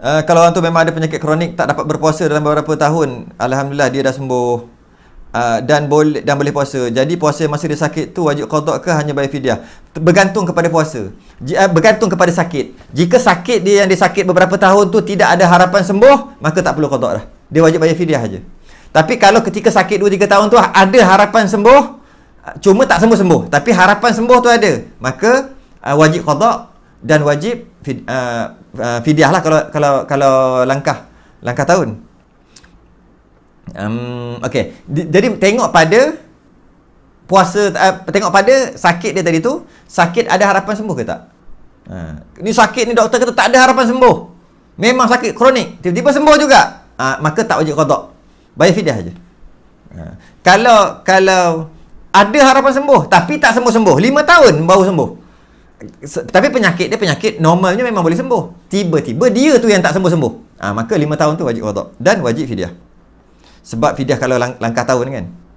uh, kalau orang tu memang ada penyakit kronik tak dapat berpuasa dalam beberapa tahun alhamdulillah dia dah sembuh uh, dan boleh dan boleh puasa jadi puasa masa dia sakit tu wajib qada ke hanya bayar fidyah bergantung kepada puasa J- uh, eh, bergantung kepada sakit jika sakit dia yang dia sakit beberapa tahun tu tidak ada harapan sembuh maka tak perlu qada dah dia wajib bayar fidyah aja tapi kalau ketika sakit 2 3 tahun tu ada harapan sembuh cuma tak sembuh-sembuh tapi harapan sembuh tu ada maka uh, wajib qada dan wajib uh, uh, fidyah lah kalau kalau kalau langkah langkah tahun. Um, okay, D- jadi tengok pada puasa, uh, tengok pada sakit dia tadi tu, sakit ada harapan sembuh ke tak? Uh, ni sakit ni doktor kata tak ada harapan sembuh. Memang sakit kronik, tiba-tiba sembuh juga. Uh, maka tak wajib kodok. Bayar fidyah aja. Uh, kalau kalau ada harapan sembuh tapi tak sembuh-sembuh. 5 tahun baru sembuh. Tapi penyakit dia penyakit normalnya memang boleh sembuh tiba-tiba dia tu yang tak sembuh-sembuh. Ha, maka 5 tahun tu wajib wadak dan wajib fidyah. Sebab fidyah kalau lang- langkah tahun kan.